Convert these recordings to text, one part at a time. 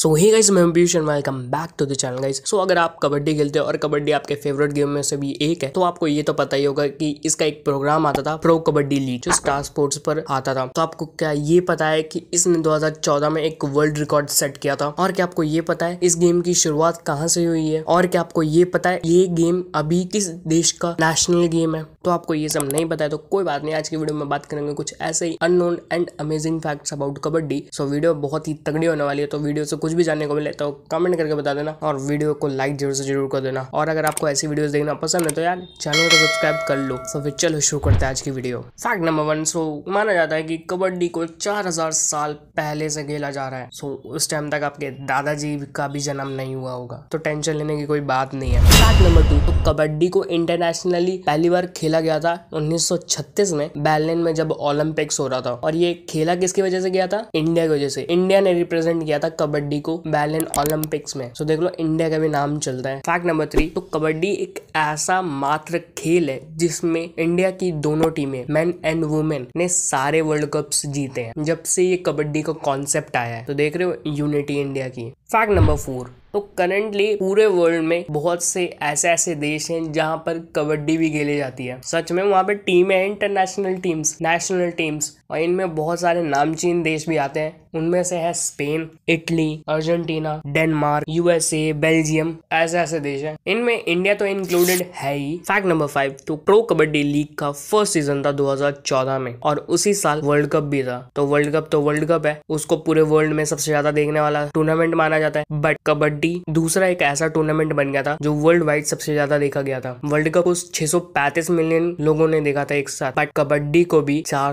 सो hi guys मैं Piyush Sharma welcome back to the channel guys so अगर आप कबड्डी खेलते हो और कबड्डी आपके फेवरेट गेम में से भी एक है तो आपको ये तो पता ही होगा कि इसका एक प्रोग्राम आता था प्रो कबड्डी लीग जो स्टार स्पोर्ट्स पर आता था तो आपको क्या ये पता है कि इसने 2014 में एक वर्ल्ड रिकॉर्ड सेट किया था और क्या आपको ये पता है इस गेम की शुरुआत कहाँ से हुई है और क्या आपको ये पता है ये गेम अभी किस देश का नेशनल गेम है तो आपको ये सब नहीं पता है तो कोई बात नहीं आज की वीडियो में बात करेंगे कुछ ऐसे ही unknown and amazing facts about kabaddi so video बहुत ही तगड़ी होने वाली है तो वीडियो से कुछ कुछ भी जानने को मिले तो कमेंट करके बता देना और वीडियो को लाइक जरूर से जरूर कर देना और अगर आपको ऐसी वीडियोस देखना पसंद है तो यार चैनल को सब्सक्राइब कर लो तो फिर चलो शुरू करते हैं आज की video fact number one so माना जाता है कि कबड्डी को चार साल पहले से खेला जा रहा है सो उस टाइम तक आपके दादाजी का भी जन्म नहीं हुआ होगा तो टेंशन लेने की कोई बात नहीं है फैक्ट नंबर टू तो कबड्डी को इंटरनेशनली पहली बार खेला गया था 1936 में बैलिन में जब ओलंपिक्स हो रहा था और ये खेला किसकी वजह से गया था इंडिया की वजह से इंडिया ने रिप्रेजेंट किया था कबड्डी कबड्डी को बैलिन ओलंपिक्स में सो देख लो इंडिया का भी नाम चलता है फैक्ट नंबर थ्री तो कबड्डी एक ऐसा मात्र खेल है जिसमें इंडिया की दोनों टीमें मैन एंड वुमेन ने सारे वर्ल्ड कप्स जीते हैं जब से ये कबड्डी का कॉन्सेप्ट आया है तो देख रहे हो यूनिटी इंडिया की फैक्ट नंबर फोर तो करंटली पूरे वर्ल्ड में बहुत से ऐसे ऐसे देश हैं जहां पर कबड्डी भी खेली जाती है सच में वहां पर टीम हैं इंटरनेशनल टीम्स नेशनल टीम्स और इनमें बहुत सारे नामचीन देश भी आते हैं उनमें से है Spain Italy Argentina Denmark USA Belgium ऐसे ऐसे देश हैं इनमें इंडिया तो इंक्लूडेड है ही फैक्ट नंबर फाइव तो प्रो कबड्डी लीग का फर्स्ट सीजन था 2014 में और उसी साल वर्ल्ड कप भी था तो वर्ल्ड कप तो वर्ल्ड कप है उसको पूरे वर्ल्ड में सबसे ज्यादा देखने वाला टूर्नामेंट माना जाता है बट कबड्डी दूसरा एक ऐसा टूर्नामेंट बन गया था जो वर्ल्ड वाइड सबसे ज्यादा देखा गया था वर्ल्ड कप उस छह मिलियन लोगों ने देखा था एक साथ बट कबड्डी को भी चार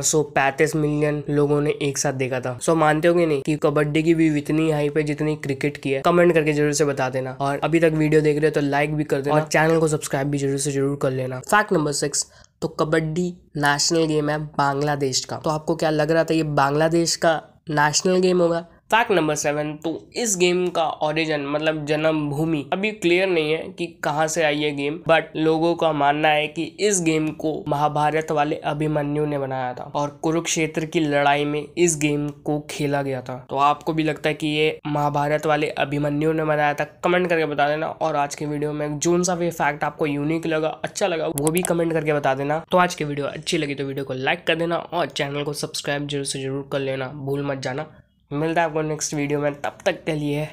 मिलियन लोगों ने एक साथ देखा था सो मानते होंगे नहीं कि कबड्डी की भी इतनी हाइप है जितनी क्रिकेट की है कमेंट करके जरूर से बता देना और अभी तक वीडियो देख रहे हो तो लाइक भी कर देना और चैनल को सब्सक्राइब भी जरूर से जरूर कर लेना लेना फैक्ट नंबर सिक्स तो कबड्डी नेशनल गेम है बांग्लादेश का तो आपको क्या लग रहा था ये बांग्लादेश का नेशनल गेम होगा फैक्ट नंबर सेवन तो इस गेम का ओरिजिन मतलब जन्मभूमि अभी क्लियर नहीं है कि कहाँ से आई है गेम बट लोगों का मानना है कि इस गेम को महाभारत वाले अभिमन्यु ने बनाया था और कुरुक्षेत्र की लड़ाई में इस गेम को खेला गया था तो आपको भी लगता है कि ये महाभारत वाले अभिमन्यु ने बनाया था कमेंट करके बता देना और आज के वीडियो में जोन सा भी फैक्ट आपको यूनिक लगा अच्छा लगा वो भी कमेंट करके बता देना तो आज की वीडियो अच्छी लगी तो वीडियो को लाइक कर देना और चैनल को सब्सक्राइब जरूर से जरूर कर लेना भूल मत जाना मिलता है आपको नेक्स्ट वीडियो में तब तक के लिए